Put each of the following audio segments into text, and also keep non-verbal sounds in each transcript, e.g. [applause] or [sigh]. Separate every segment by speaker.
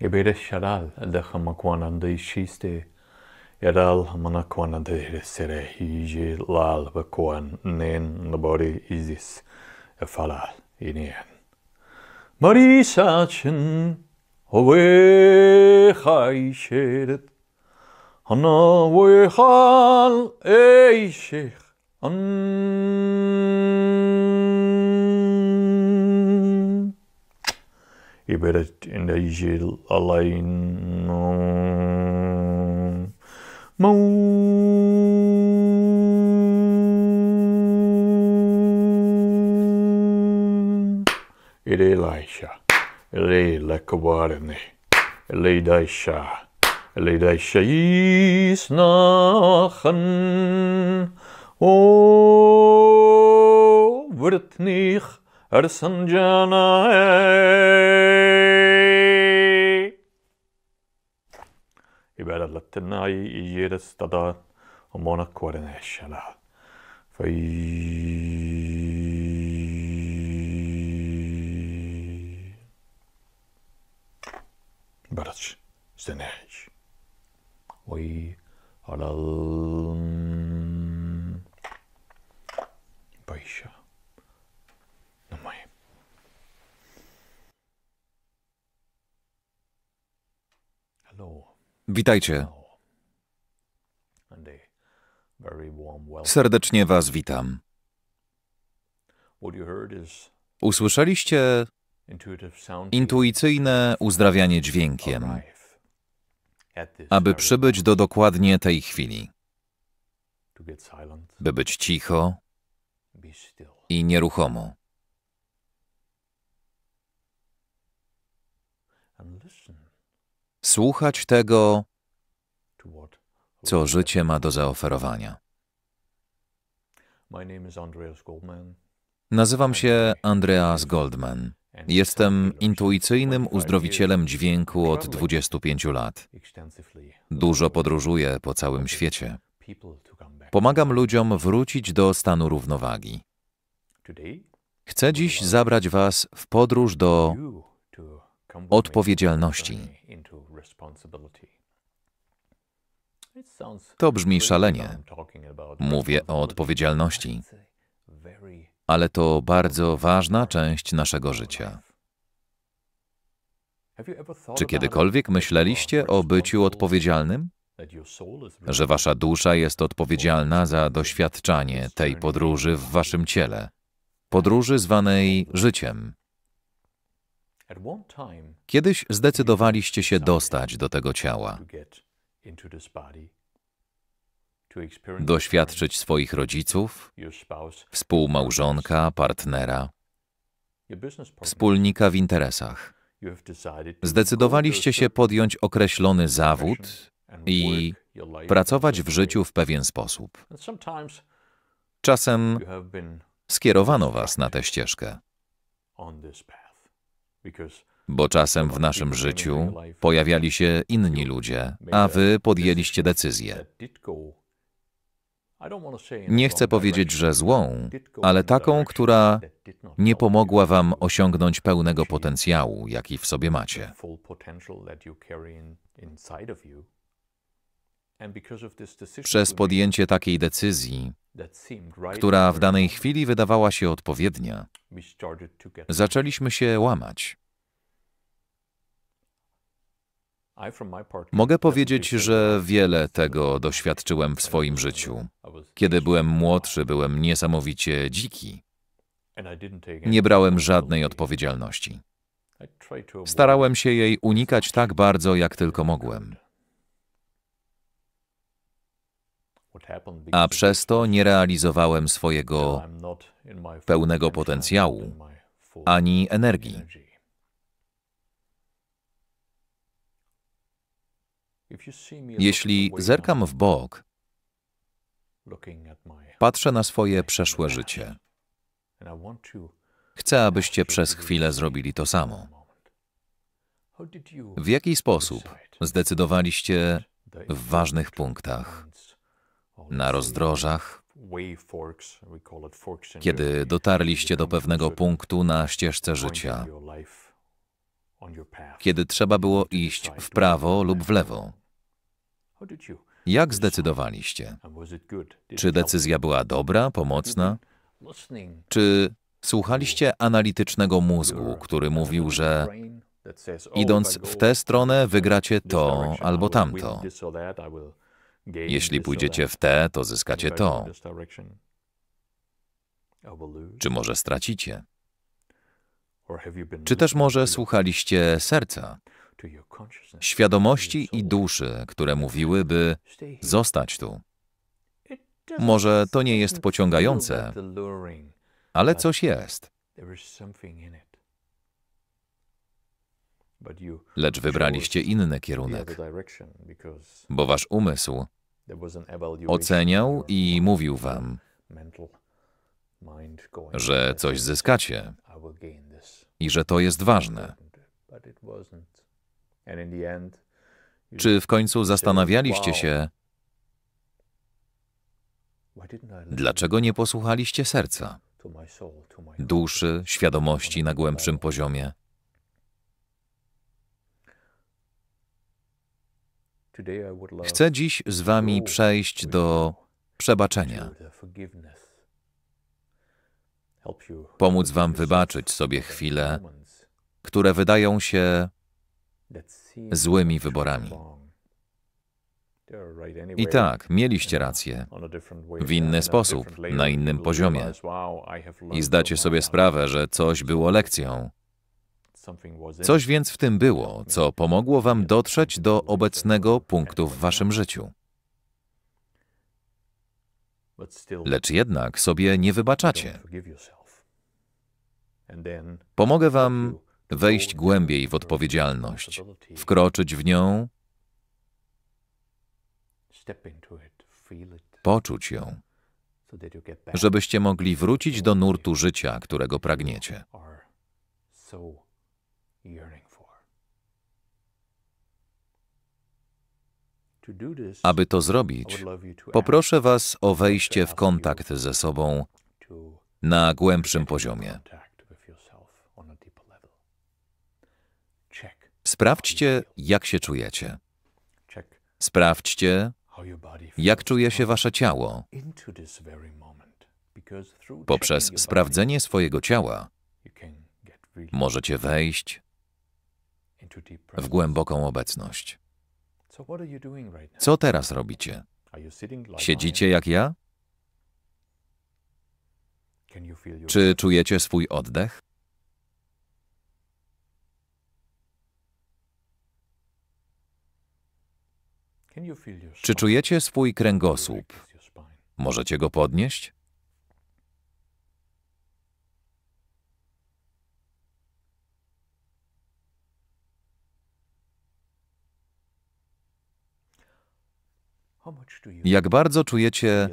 Speaker 1: Ebere şaral de hamakwananda işiste. Yaral hamanakwananda sere hiji lal kuan nen labori izis E falal iniyen. Marisa için Ove hayşeret أنا ويخال أي شيخ أن يبرد إن يجيل علينا مو إلي لايشا إلي لكبارني إلي دايشا Lidejšejí snachen, o vrtných ersanjanae. Ibera latinai ijeres tada omona quareneshala. Fai... Barać, zdenaj. ويعلم mm,
Speaker 2: no Witajcie. Serdecznie Was witam. Usłyszeliście intuicyjne uzdrawianie dźwiękiem aby przybyć do dokładnie tej chwili, by być cicho i nieruchomo. Słuchać tego, co życie ma do zaoferowania. Nazywam się Andreas Goldman. Jestem intuicyjnym uzdrowicielem dźwięku od 25 lat. Dużo podróżuję po całym świecie. Pomagam ludziom wrócić do stanu równowagi. Chcę dziś zabrać Was w podróż do odpowiedzialności. To brzmi szalenie. Mówię o odpowiedzialności ale to bardzo ważna część naszego życia. Czy kiedykolwiek myśleliście o byciu odpowiedzialnym? Że wasza dusza jest odpowiedzialna za doświadczanie tej podróży w waszym ciele, podróży zwanej życiem. Kiedyś zdecydowaliście się dostać do tego ciała
Speaker 1: doświadczyć swoich
Speaker 2: rodziców, współmałżonka, partnera, wspólnika w interesach. Zdecydowaliście się podjąć określony zawód i pracować w życiu w pewien sposób. Czasem skierowano was na tę ścieżkę, bo czasem w naszym życiu pojawiali się inni ludzie, a wy podjęliście decyzję, nie chcę powiedzieć, że złą, ale taką, która nie pomogła Wam osiągnąć pełnego potencjału, jaki w sobie macie. Przez podjęcie takiej decyzji, która w danej chwili wydawała się odpowiednia, zaczęliśmy się łamać. Mogę powiedzieć, że wiele uh, tego doświadczyłem w swoim życiu. Kiedy byłem młodszy, byłem niesamowicie dziki. Nie brałem żadnej odpowiedzialności. Starałem się jej unikać tak bardzo, jak tylko mogłem. A przez to nie realizowałem swojego pełnego potencjału ani energii. Jeśli zerkam w bok, patrzę na swoje przeszłe życie. Chcę, abyście przez chwilę zrobili to samo. W jaki sposób zdecydowaliście w ważnych punktach, na rozdrożach, kiedy dotarliście do pewnego punktu na ścieżce życia, kiedy trzeba było iść w prawo lub w lewo? Jak zdecydowaliście? Czy decyzja była dobra, pomocna? Mhm. Czy słuchaliście analitycznego mózgu, który mówił, że oh, idąc w tę stronę wygracie to albo tamto?
Speaker 1: Jeśli pójdziecie w tę, to zyskacie to. Czy może
Speaker 2: stracicie? Czy też może słuchaliście serca? świadomości i duszy, które mówiłyby: zostać tu. Może to nie jest pociągające, ale coś jest.
Speaker 1: Lecz wybraliście inny kierunek, bo
Speaker 2: wasz umysł oceniał i mówił wam, że coś zyskacie i że to jest ważne. Czy w końcu zastanawialiście się, dlaczego nie posłuchaliście serca, duszy, świadomości na głębszym poziomie? Chcę dziś z Wami przejść do przebaczenia. Pomóc Wam wybaczyć sobie chwile, które wydają się złymi wyborami.
Speaker 1: I tak, mieliście rację. W inny sposób, na innym poziomie. I zdacie
Speaker 2: sobie sprawę, że coś było lekcją. Coś więc w tym było, co pomogło wam dotrzeć do obecnego punktu w waszym życiu. Lecz jednak sobie nie wybaczacie. Pomogę wam wejść głębiej w odpowiedzialność, wkroczyć w nią,
Speaker 1: poczuć ją, żebyście mogli wrócić do
Speaker 2: nurtu życia, którego pragniecie. Aby to zrobić, poproszę Was o wejście w kontakt ze sobą na głębszym poziomie. Sprawdźcie, jak się czujecie. Sprawdźcie, jak czuje się wasze ciało. Poprzez sprawdzenie swojego ciała możecie wejść w głęboką obecność. Co teraz robicie? Siedzicie jak ja?
Speaker 1: Czy czujecie
Speaker 2: swój oddech? Czy czujecie swój kręgosłup? Możecie go podnieść? Jak bardzo czujecie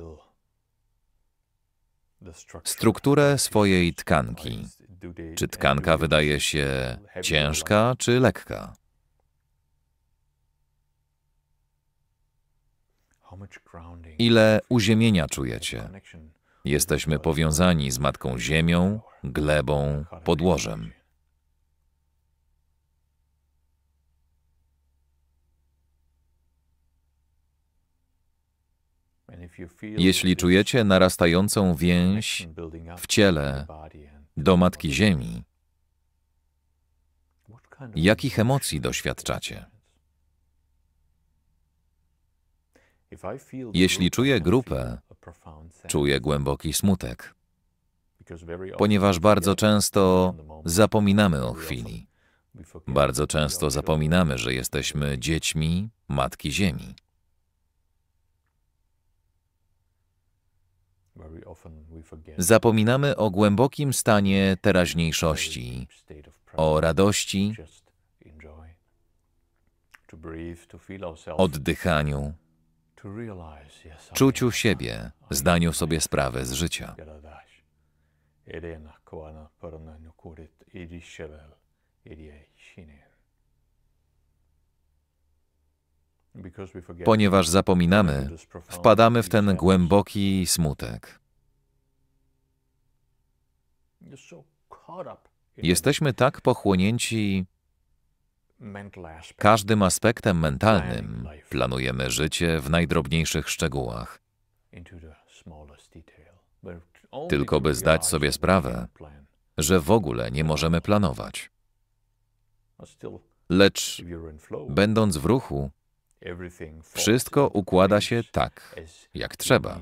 Speaker 1: strukturę
Speaker 2: swojej tkanki? Czy tkanka wydaje się ciężka czy lekka? Ile uziemienia czujecie? Jesteśmy powiązani z Matką Ziemią, glebą, podłożem. Jeśli czujecie narastającą więź w ciele do Matki Ziemi, jakich emocji doświadczacie? Jeśli czuję grupę, czuję głęboki smutek, ponieważ bardzo często zapominamy o chwili. Bardzo często zapominamy, że jesteśmy dziećmi Matki Ziemi. Zapominamy o głębokim stanie teraźniejszości, o radości, oddychaniu,
Speaker 1: czuciu siebie,
Speaker 2: zdaniu sobie sprawy z życia.
Speaker 1: Ponieważ zapominamy, wpadamy
Speaker 2: w ten głęboki smutek. Jesteśmy tak pochłonięci Każdym aspektem mentalnym planujemy życie w najdrobniejszych szczegółach,
Speaker 1: tylko by zdać sobie sprawę,
Speaker 2: że w ogóle nie możemy planować. Lecz będąc w ruchu, wszystko układa się tak, jak trzeba.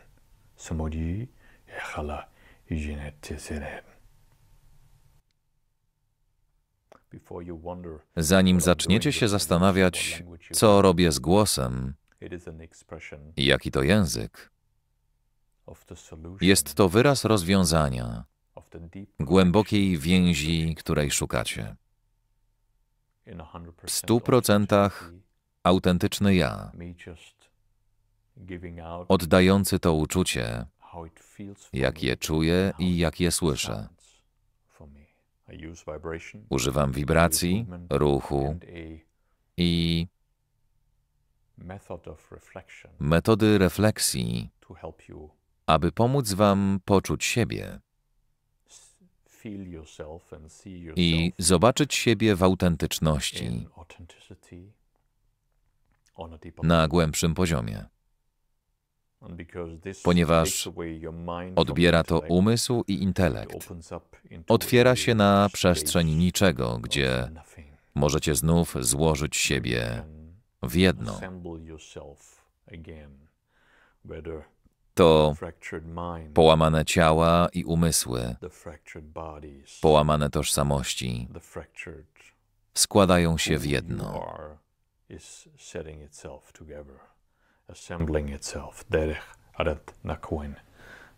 Speaker 1: Samodi Echala
Speaker 2: Zanim zaczniecie się zastanawiać, co robię z głosem jaki to język, jest to wyraz rozwiązania głębokiej więzi, której szukacie. W stu procentach autentyczny ja
Speaker 1: oddający to uczucie, jak je
Speaker 2: czuję i jak je słyszę.
Speaker 1: Używam wibracji, ruchu
Speaker 2: i metody refleksji, aby pomóc Wam poczuć siebie i zobaczyć siebie w autentyczności na głębszym poziomie
Speaker 1: ponieważ odbiera to umysł i intelekt.
Speaker 2: Otwiera się na przestrzeń niczego, gdzie możecie znów złożyć siebie w jedno.
Speaker 1: To połamane ciała
Speaker 2: i umysły, połamane tożsamości składają się w jedno.
Speaker 1: assembling itself. Derech aret nakoin.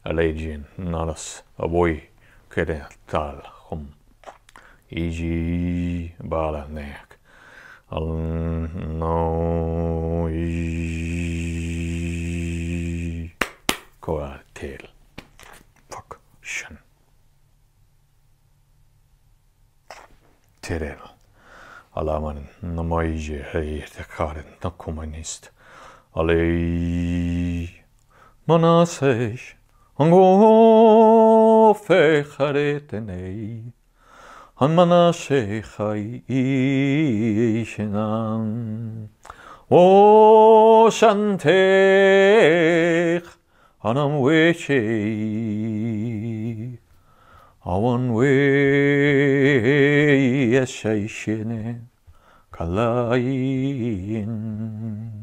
Speaker 1: Allegian naras avoy keretal hum. Iji balanek. Al no koatel. Fuck. Shun. Terel. Alaman namayje heyete karen nakumanist. Alei manasesh angofecharetenei an manasechai ishenan o shantech anam wechei awan wei esheishene kalayin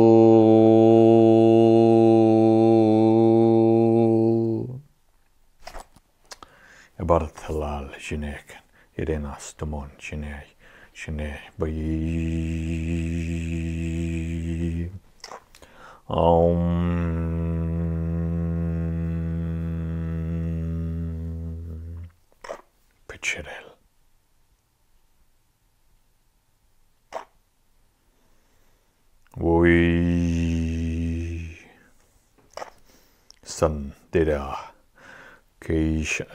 Speaker 1: Șineken, Irena Stumon, Șiney, Șiney, Băi. Om. Pecerel. Ui. Sun, det der Krishna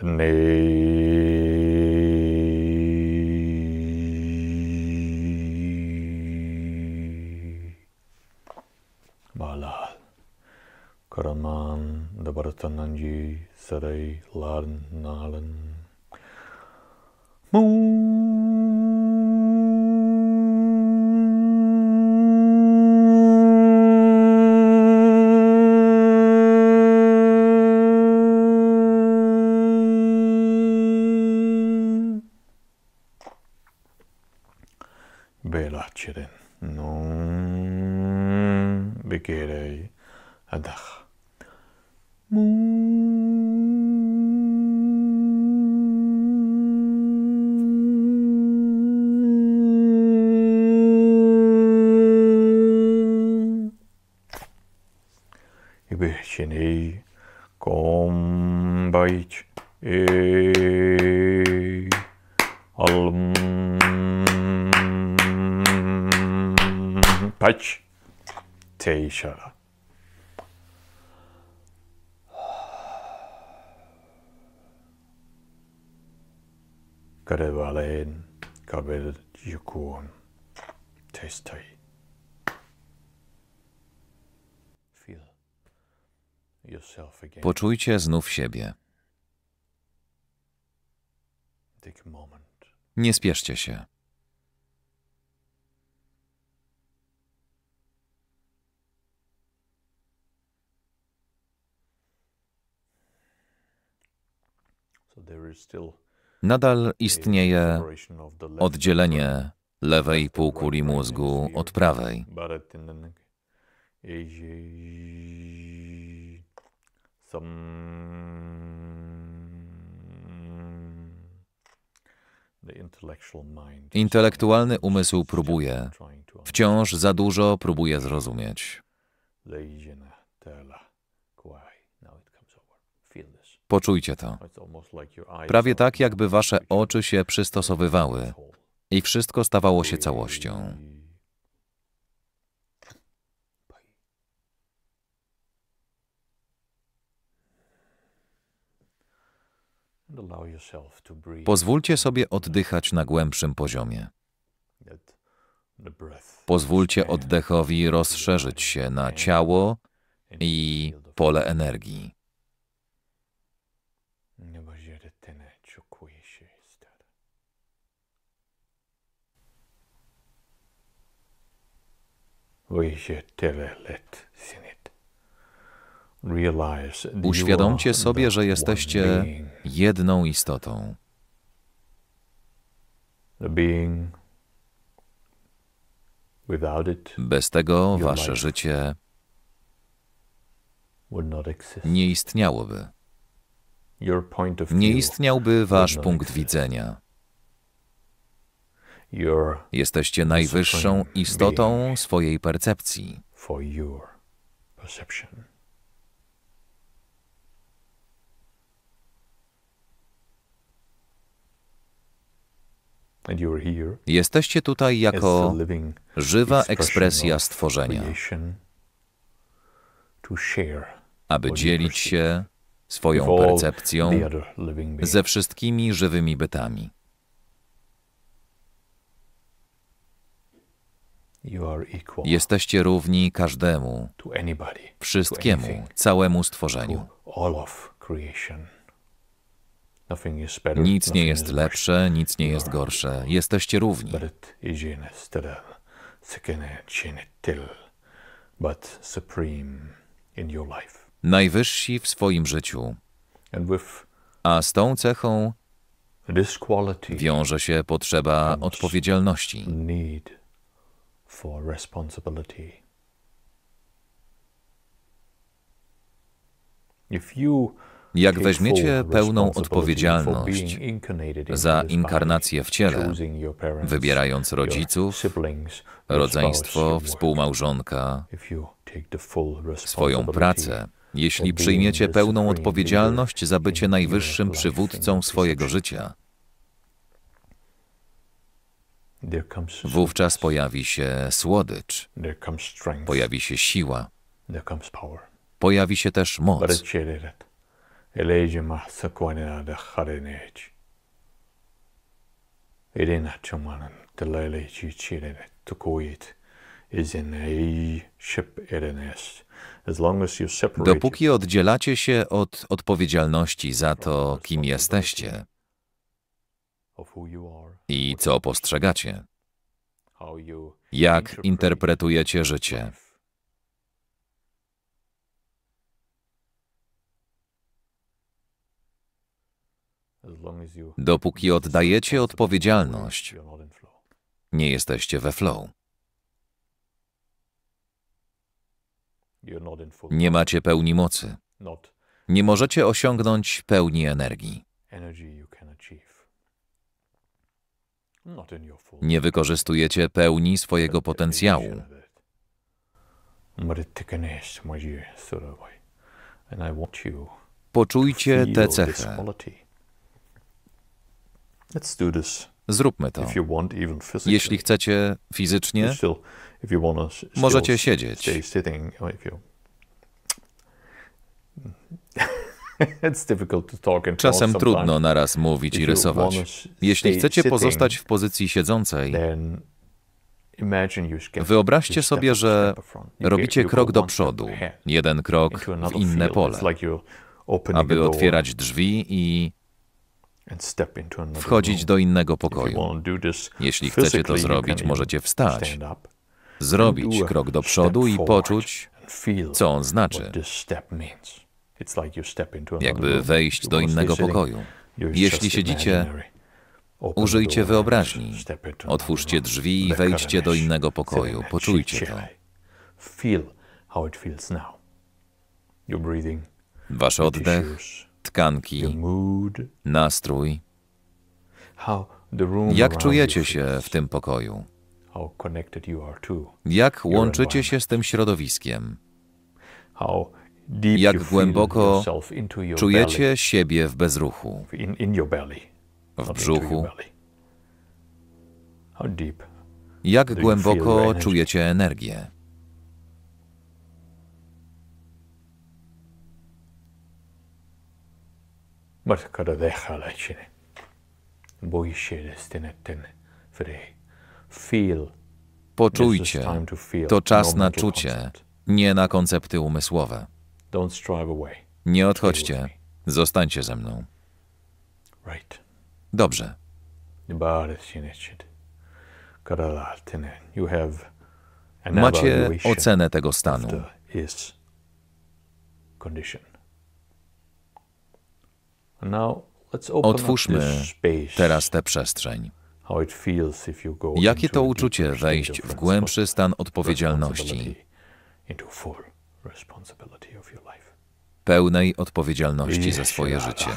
Speaker 1: balal, Karaman Dabaratananji Sarai Larnalan Moon вечерен. Но бекерей адах. Ibechinei, Gombaich, Ibechinei. Kaç? Teysha. Garevalein kabel yukun testay.
Speaker 2: Poczujcie znów siebie. Nie spieszcie się. Nadal istnieje oddzielenie lewej półkuli mózgu od prawej. Intelektualny umysł próbuje, wciąż za dużo próbuje zrozumieć. Poczujcie to. Prawie tak, jakby wasze oczy się przystosowywały i wszystko stawało się całością. Pozwólcie sobie oddychać na głębszym poziomie. Pozwólcie oddechowi rozszerzyć się na ciało i pole energii
Speaker 1: nebojiertene çok iyi Uświadomcie sobie, że jesteście
Speaker 2: jedną istotą. Bez tego wasze życie nie istniałoby nie istniałby wasz punkt widzenia. Jesteście najwyższą istotą swojej percepcji. Jesteście tutaj jako żywa ekspresja stworzenia, aby dzielić się swoją percepcją ze wszystkimi żywymi bytami. Jesteście równi każdemu, wszystkiemu, całemu stworzeniu.
Speaker 1: Nic nie jest lepsze,
Speaker 2: nic nie jest gorsze. Jesteście równi. But supreme in your life najwyżsi w swoim życiu. A z tą cechą wiąże się potrzeba odpowiedzialności.
Speaker 1: Jak weźmiecie pełną odpowiedzialność za inkarnację w ciele, wybierając rodziców, rodzeństwo, współmałżonka,
Speaker 2: swoją pracę, jeśli przyjmiecie pełną odpowiedzialność za bycie najwyższym przywódcą swojego życia. Wówczas pojawi się słodycz, pojawi się siła, pojawi się też moc.
Speaker 1: Irina Chumanan, Delayle Chichirin, Tukuit.
Speaker 2: Dopóki oddzielacie się od odpowiedzialności za to, kim jesteście i co postrzegacie, jak interpretujecie życie. Dopóki oddajecie odpowiedzialność, nie jesteście we flow. Nie macie pełni mocy. Nie możecie osiągnąć pełni energii. Nie wykorzystujecie pełni swojego potencjału. Poczujcie tę cechę. Zróbmy to. Jeśli chcecie fizycznie,
Speaker 1: możecie siedzieć. Oh, [laughs] Czasem trudno naraz mówić i rysować. Jeśli chcecie pozostać
Speaker 2: w pozycji siedzącej, Wyobraźcie sobie, że robicie krok do przodu, jeden krok w inne pole, aby otwierać drzwi i wchodzić do innego pokoju. Jeśli chcecie to zrobić, możecie wstać, zrobić krok do przodu i poczuć, co on znaczy.
Speaker 1: Jakby wejść do innego pokoju. Jeśli siedzicie,
Speaker 2: użyjcie wyobraźni. Otwórzcie drzwi i wejdźcie do innego pokoju. Poczujcie to. Wasz oddech, tkanki, nastrój. Jak czujecie się w tym pokoju?
Speaker 1: Jak łączycie
Speaker 2: się z tym środowiskiem? Jak głęboko czujecie siebie w bezruchu, w brzuchu? Jak głęboko czujecie energię? Marcada, déjala, chine.
Speaker 1: Boi się, destynetyn, fre.
Speaker 2: Feel. Poczujcie. To czas no na czucie, nie na koncepty umysłowe.
Speaker 1: Don't away.
Speaker 2: Nie odchodźcie. Zostańcie ze mną. Right. Dobrze.
Speaker 1: Macie ocenę tego stanu.
Speaker 2: Otwórzmy teraz tę przestrzeń. Jakie to uczucie wejść w głębszy stan odpowiedzialności, pełnej odpowiedzialności za swoje życie?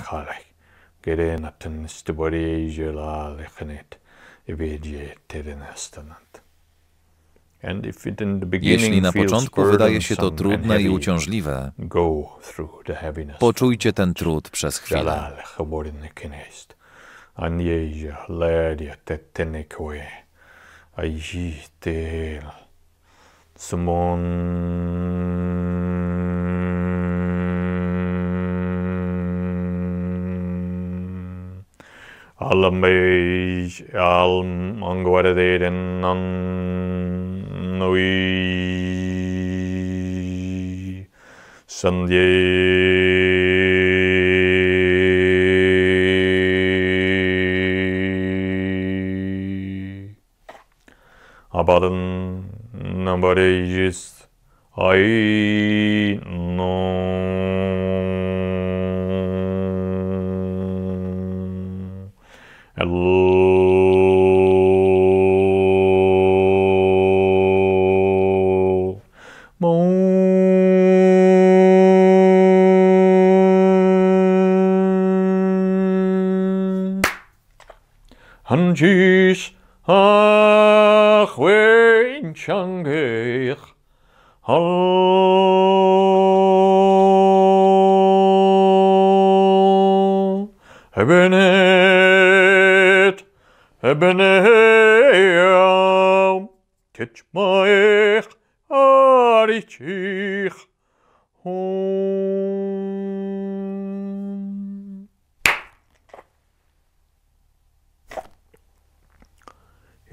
Speaker 1: Gerenatın istibarı yıla lekenet ebediye terenestanet. Jeśli na początku wydaje się to trudne i uciążliwe, poczujcie ten trud przez chwilę. Alamej, alm, angwaraderen, Tanui Sandye Abadın Nabarejist Ay dziś, ach, łęciangich, Ebenet, Ebeneyam, Keçmaik, Ariçi,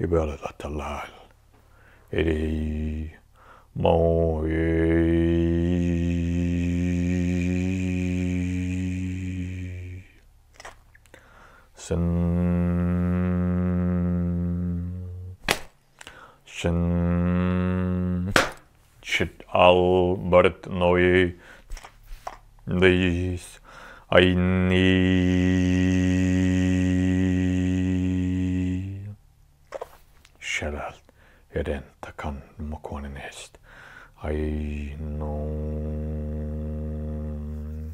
Speaker 1: Ibele Latalal. Ede Mon Sin Sin Chit Al Bert Noe Deis Aini. Şelal yeden takan mokuanin est. Aynun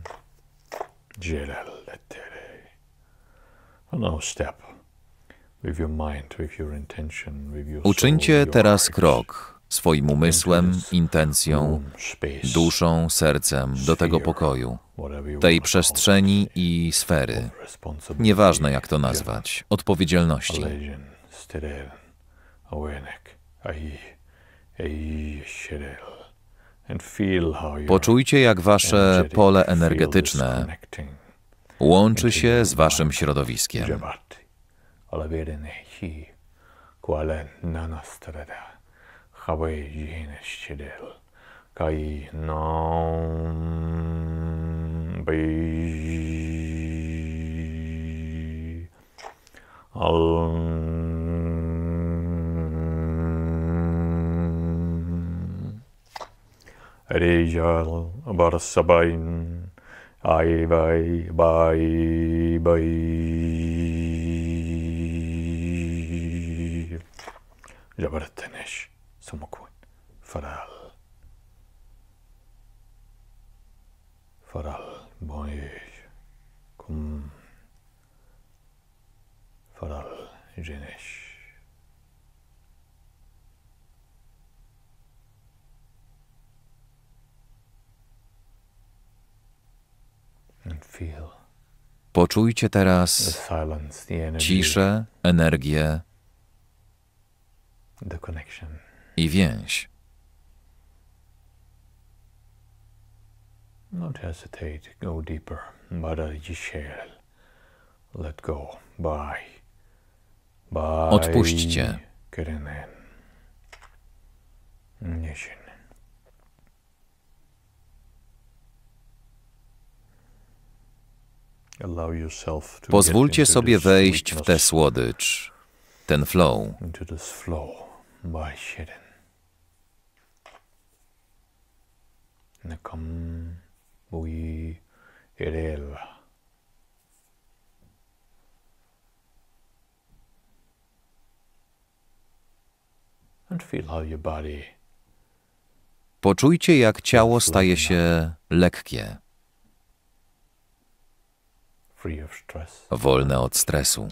Speaker 2: Jelal etere.
Speaker 1: Now step. With your mind, with your intention, with your soul, Uczyńcie
Speaker 2: teraz krok swoim umysłem, intencją, duszą, sercem do tego pokoju, tej przestrzeni i sfery, nieważne jak to nazwać, odpowiedzialności
Speaker 1: ołenek, ai, ai,
Speaker 2: Poczujcie, jak wasze pole energetyczne łączy się z waszym środowiskiem.
Speaker 1: Allah rijal barsabain ai vai vai, bai bai jabartanesh samakun faral faral bai kum faral jenesh
Speaker 2: Poczujcie teraz ciszę, energię i więź.
Speaker 1: Nie hesitate, się, deeper. Mother Yishel. Let go. Odpuśćcie. Pozwólcie sobie wejść w tę
Speaker 2: słodycz, ten flow. Poczujcie, jak ciało staje się lekkie wolne od stresu,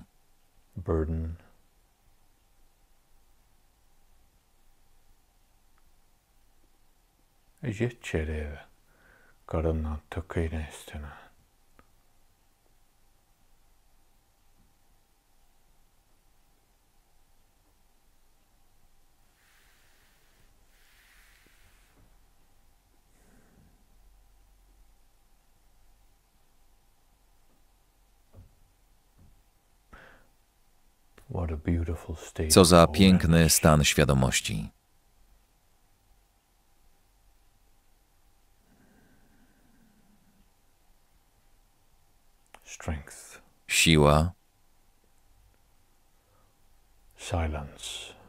Speaker 1: Życie karana tokiej Co
Speaker 2: za piękny stan świadomości. Siła.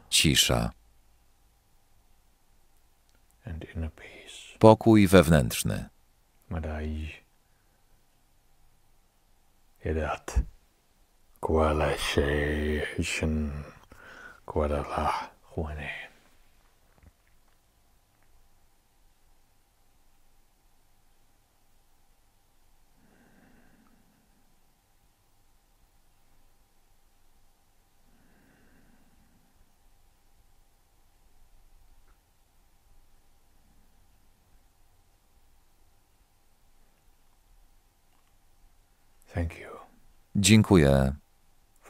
Speaker 2: Cisza. Pokój wewnętrzny.
Speaker 1: Edat. Guadala Thank you.
Speaker 2: Dziękuję.